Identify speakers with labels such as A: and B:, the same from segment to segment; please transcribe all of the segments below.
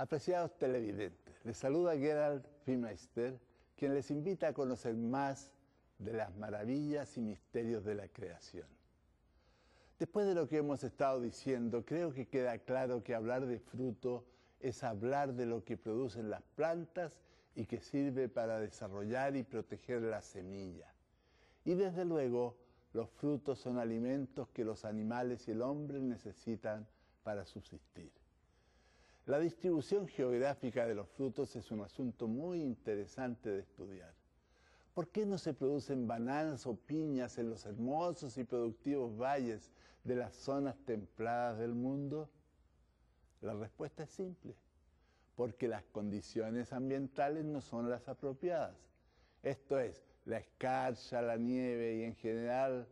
A: Apreciados televidentes, les saluda Gerald Finmeister, quien les invita a conocer más de las maravillas y misterios de la creación. Después de lo que hemos estado diciendo, creo que queda claro que hablar de fruto es hablar de lo que producen las plantas y que sirve para desarrollar y proteger la semilla. Y desde luego, los frutos son alimentos que los animales y el hombre necesitan para subsistir. La distribución geográfica de los frutos es un asunto muy interesante de estudiar. ¿Por qué no se producen bananas o piñas en los hermosos y productivos valles de las zonas templadas del mundo? La respuesta es simple, porque las condiciones ambientales no son las apropiadas. Esto es, la escarcha, la nieve y en general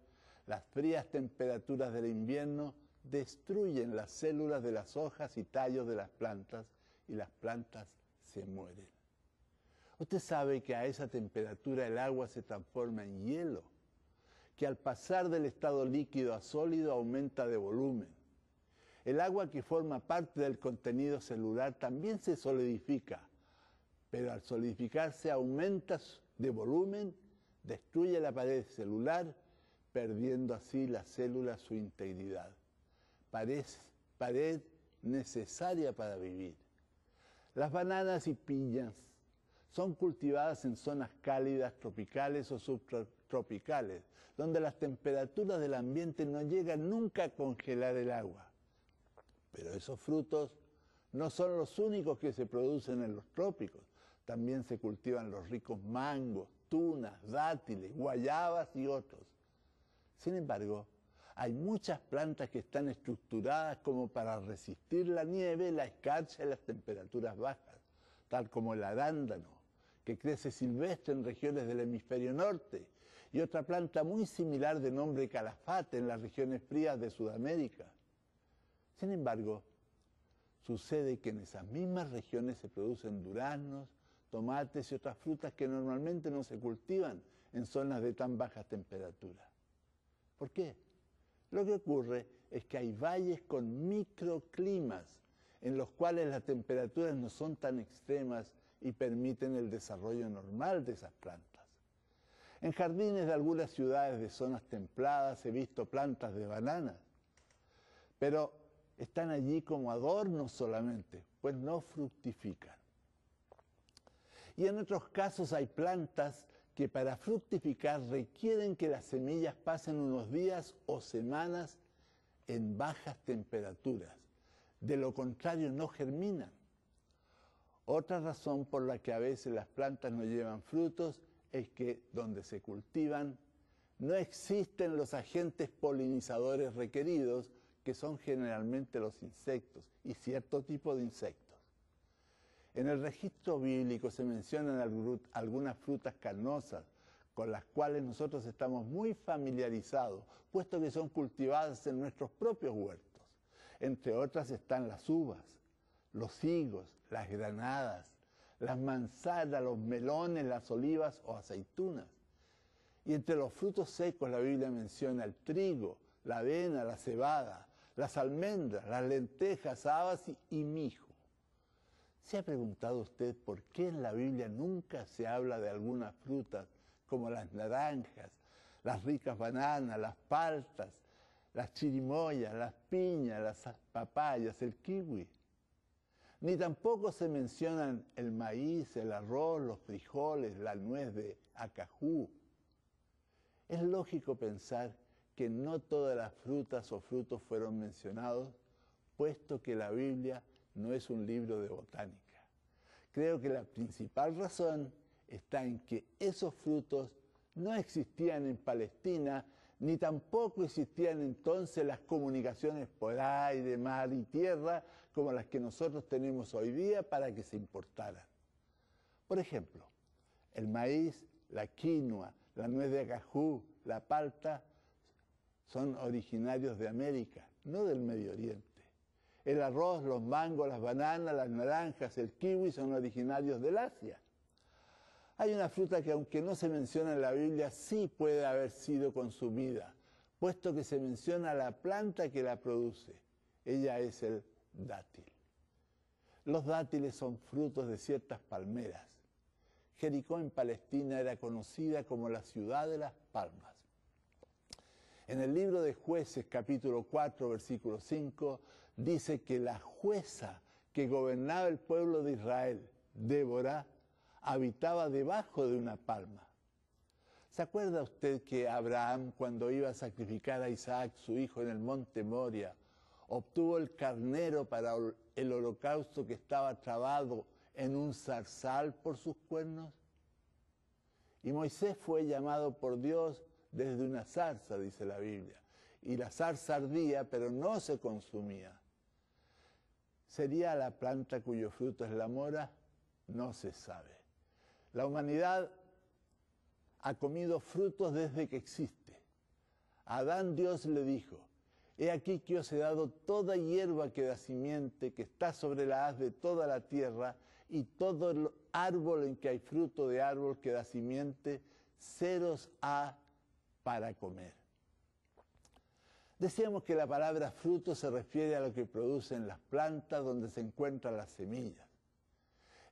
A: las frías temperaturas del invierno destruyen las células de las hojas y tallos de las plantas y las plantas se mueren. Usted sabe que a esa temperatura el agua se transforma en hielo, que al pasar del estado líquido a sólido aumenta de volumen. El agua que forma parte del contenido celular también se solidifica, pero al solidificarse aumenta de volumen, destruye la pared celular, perdiendo así la célula su integridad pared, necesaria para vivir. Las bananas y piñas son cultivadas en zonas cálidas, tropicales o subtropicales, donde las temperaturas del ambiente no llegan nunca a congelar el agua. Pero esos frutos no son los únicos que se producen en los trópicos. También se cultivan los ricos mangos, tunas, dátiles, guayabas y otros. Sin embargo, hay muchas plantas que están estructuradas como para resistir la nieve, la escarcha y las temperaturas bajas, tal como el arándano, que crece silvestre en regiones del hemisferio norte, y otra planta muy similar de nombre calafate en las regiones frías de Sudamérica. Sin embargo, sucede que en esas mismas regiones se producen duraznos, tomates y otras frutas que normalmente no se cultivan en zonas de tan bajas temperaturas. ¿Por qué? Lo que ocurre es que hay valles con microclimas en los cuales las temperaturas no son tan extremas y permiten el desarrollo normal de esas plantas. En jardines de algunas ciudades de zonas templadas he visto plantas de bananas, pero están allí como adornos solamente, pues no fructifican. Y en otros casos hay plantas que para fructificar requieren que las semillas pasen unos días o semanas en bajas temperaturas. De lo contrario, no germinan. Otra razón por la que a veces las plantas no llevan frutos es que donde se cultivan no existen los agentes polinizadores requeridos, que son generalmente los insectos y cierto tipo de insectos. En el registro bíblico se mencionan algunas frutas carnosas con las cuales nosotros estamos muy familiarizados, puesto que son cultivadas en nuestros propios huertos. Entre otras están las uvas, los higos, las granadas, las manzanas, los melones, las olivas o aceitunas. Y entre los frutos secos la Biblia menciona el trigo, la avena, la cebada, las almendras, las lentejas, habas y mijo. ¿Se ha preguntado usted por qué en la Biblia nunca se habla de algunas frutas como las naranjas, las ricas bananas, las paltas, las chirimoyas, las piñas, las papayas, el kiwi? Ni tampoco se mencionan el maíz, el arroz, los frijoles, la nuez de acajú. Es lógico pensar que no todas las frutas o frutos fueron mencionados, puesto que la Biblia no es un libro de botánica. Creo que la principal razón está en que esos frutos no existían en Palestina, ni tampoco existían entonces las comunicaciones por aire, mar y tierra como las que nosotros tenemos hoy día para que se importaran. Por ejemplo, el maíz, la quinoa, la nuez de acajú, la palta, son originarios de América, no del Medio Oriente. El arroz, los mangos, las bananas, las naranjas, el kiwi son originarios del Asia. Hay una fruta que aunque no se menciona en la Biblia, sí puede haber sido consumida, puesto que se menciona la planta que la produce. Ella es el dátil. Los dátiles son frutos de ciertas palmeras. Jericó en Palestina era conocida como la ciudad de las palmas. En el libro de jueces capítulo 4 versículo 5 dice que la jueza que gobernaba el pueblo de Israel, Débora, habitaba debajo de una palma. ¿Se acuerda usted que Abraham, cuando iba a sacrificar a Isaac, su hijo, en el monte Moria, obtuvo el carnero para el holocausto que estaba trabado en un zarzal por sus cuernos? Y Moisés fue llamado por Dios desde una zarza, dice la Biblia. Y la zarza ardía, pero no se consumía. ¿Sería la planta cuyo fruto es la mora? No se sabe. La humanidad ha comido frutos desde que existe. Adán Dios le dijo, He aquí que os he dado toda hierba que da simiente, que está sobre la haz de toda la tierra, y todo el árbol en que hay fruto de árbol que da simiente, ceros ha para comer. Decíamos que la palabra fruto se refiere a lo que producen las plantas donde se encuentran las semillas.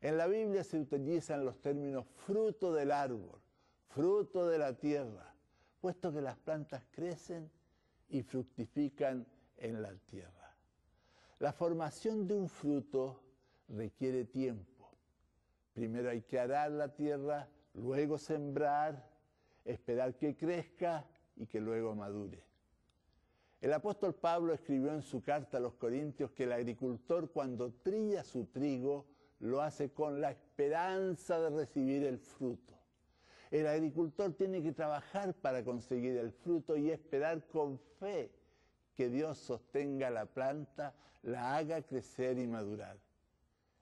A: En la Biblia se utilizan los términos fruto del árbol, fruto de la tierra, puesto que las plantas crecen y fructifican en la tierra. La formación de un fruto requiere tiempo. Primero hay que arar la tierra, luego sembrar, esperar que crezca y que luego madure. El apóstol Pablo escribió en su carta a los Corintios que el agricultor cuando trilla su trigo lo hace con la esperanza de recibir el fruto. El agricultor tiene que trabajar para conseguir el fruto y esperar con fe que Dios sostenga la planta, la haga crecer y madurar.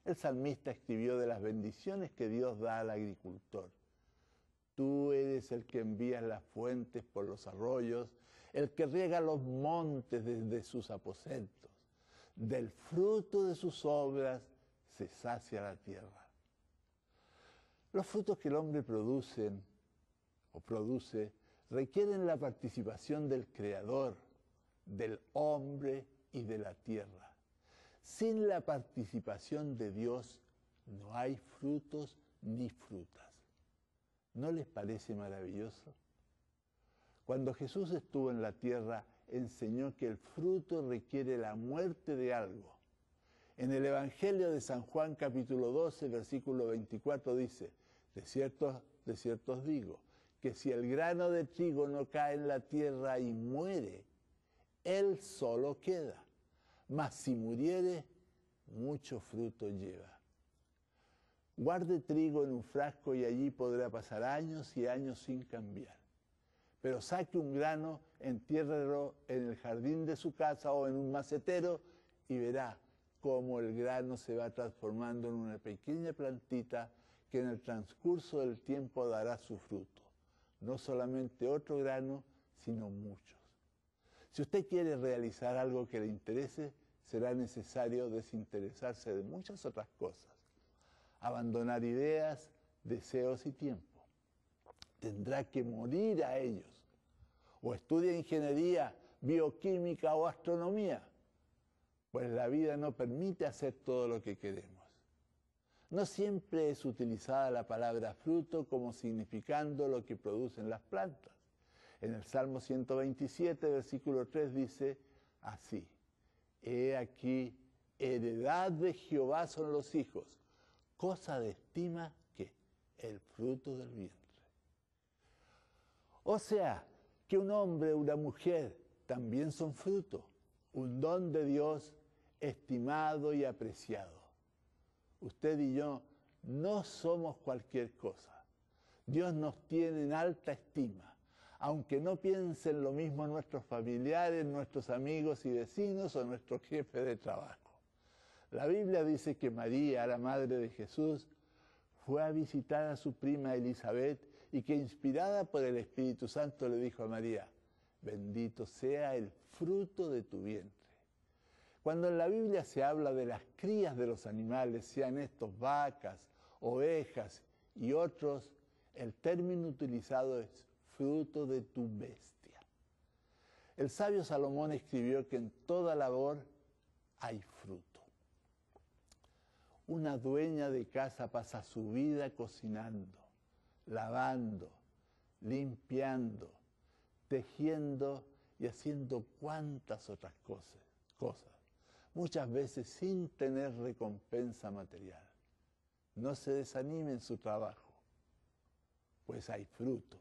A: El salmista escribió de las bendiciones que Dios da al agricultor. Tú eres el que envías las fuentes por los arroyos el que riega los montes desde sus aposentos. Del fruto de sus obras se sacia la tierra. Los frutos que el hombre produce o produce requieren la participación del Creador, del hombre y de la tierra. Sin la participación de Dios no hay frutos ni frutas. ¿No les parece maravilloso? Cuando Jesús estuvo en la tierra, enseñó que el fruto requiere la muerte de algo. En el Evangelio de San Juan capítulo 12, versículo 24 dice, de cierto, de digo, que si el grano de trigo no cae en la tierra y muere, él solo queda, mas si muriere, mucho fruto lleva. Guarde trigo en un frasco y allí podrá pasar años y años sin cambiar pero saque un grano, entiérrelo en el jardín de su casa o en un macetero y verá cómo el grano se va transformando en una pequeña plantita que en el transcurso del tiempo dará su fruto. No solamente otro grano, sino muchos. Si usted quiere realizar algo que le interese, será necesario desinteresarse de muchas otras cosas, abandonar ideas, deseos y tiempo. Tendrá que morir a ellos o estudia ingeniería, bioquímica o astronomía, pues la vida no permite hacer todo lo que queremos. No siempre es utilizada la palabra fruto como significando lo que producen las plantas. En el Salmo 127, versículo 3 dice así, He aquí, heredad de Jehová son los hijos, cosa de estima que el fruto del vientre. O sea, un hombre o una mujer también son fruto, un don de Dios estimado y apreciado. Usted y yo no somos cualquier cosa. Dios nos tiene en alta estima. Aunque no piensen lo mismo nuestros familiares, nuestros amigos y vecinos o nuestro jefe de trabajo. La Biblia dice que María, la madre de Jesús, fue a visitar a su prima Elizabeth y que inspirada por el Espíritu Santo le dijo a María, bendito sea el fruto de tu vientre. Cuando en la Biblia se habla de las crías de los animales, sean estos vacas, ovejas y otros, el término utilizado es fruto de tu bestia. El sabio Salomón escribió que en toda labor hay fruto. Una dueña de casa pasa su vida cocinando lavando, limpiando, tejiendo y haciendo cuantas otras cosas, cosas, muchas veces sin tener recompensa material. No se desanime en su trabajo, pues hay fruto.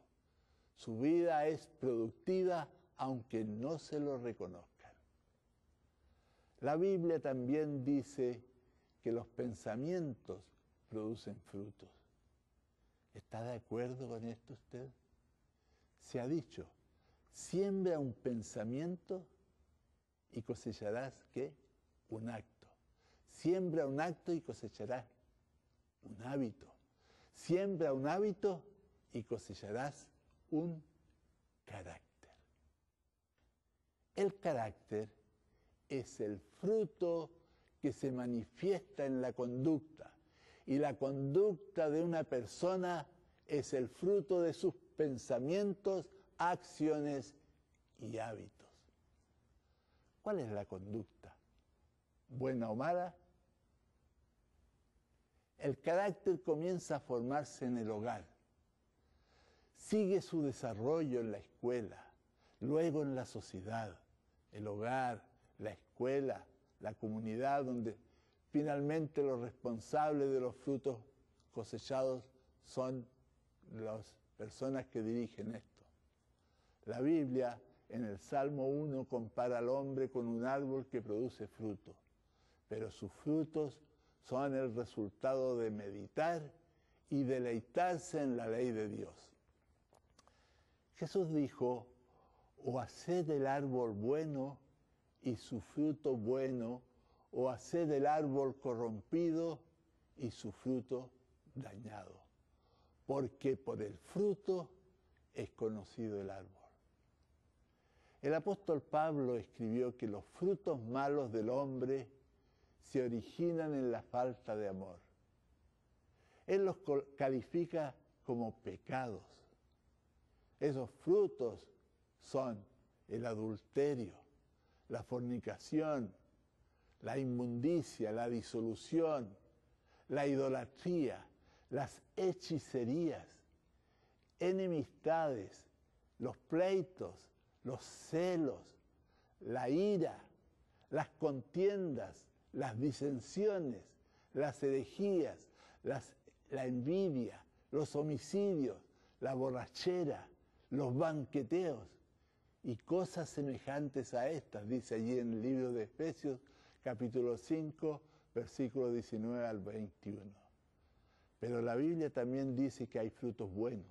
A: Su vida es productiva aunque no se lo reconozcan. La Biblia también dice que los pensamientos producen frutos. ¿Está de acuerdo con esto usted? Se ha dicho, siembra un pensamiento y cosecharás qué? Un acto. Siembra un acto y cosecharás un hábito. Siembra un hábito y cosecharás un carácter. El carácter es el fruto que se manifiesta en la conducta. Y la conducta de una persona es el fruto de sus pensamientos, acciones y hábitos. ¿Cuál es la conducta? ¿Buena o mala? El carácter comienza a formarse en el hogar, sigue su desarrollo en la escuela, luego en la sociedad, el hogar, la escuela, la comunidad, donde finalmente los responsables de los frutos cosechados son las personas que dirigen esto. La Biblia en el Salmo 1 compara al hombre con un árbol que produce fruto, pero sus frutos son el resultado de meditar y deleitarse en la ley de Dios. Jesús dijo, o haced el árbol bueno y su fruto bueno, o haced el árbol corrompido y su fruto dañado porque por el fruto es conocido el árbol. El apóstol Pablo escribió que los frutos malos del hombre se originan en la falta de amor. Él los califica como pecados. Esos frutos son el adulterio, la fornicación, la inmundicia, la disolución, la idolatría, las hechicerías, enemistades, los pleitos, los celos, la ira, las contiendas, las disensiones, las herejías, la envidia, los homicidios, la borrachera, los banqueteos y cosas semejantes a estas, dice allí en el libro de especios capítulo 5, versículo 19 al 21. Pero la Biblia también dice que hay frutos buenos.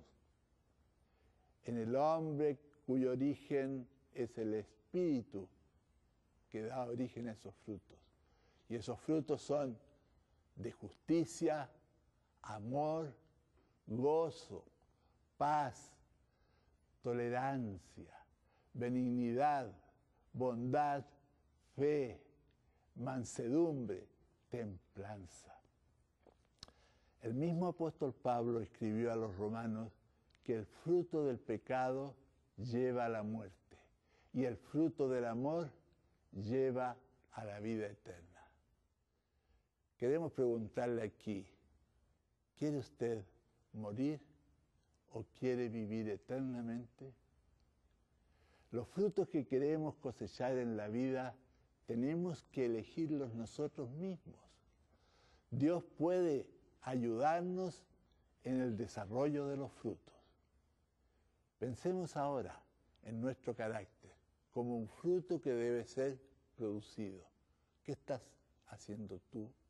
A: En el hombre cuyo origen es el espíritu que da origen a esos frutos. Y esos frutos son de justicia, amor, gozo, paz, tolerancia, benignidad, bondad, fe, mansedumbre, templanza. El mismo apóstol Pablo escribió a los romanos que el fruto del pecado lleva a la muerte y el fruto del amor lleva a la vida eterna. Queremos preguntarle aquí, ¿quiere usted morir o quiere vivir eternamente? Los frutos que queremos cosechar en la vida tenemos que elegirlos nosotros mismos. Dios puede ayudarnos en el desarrollo de los frutos. Pensemos ahora en nuestro carácter como un fruto que debe ser producido. ¿Qué estás haciendo tú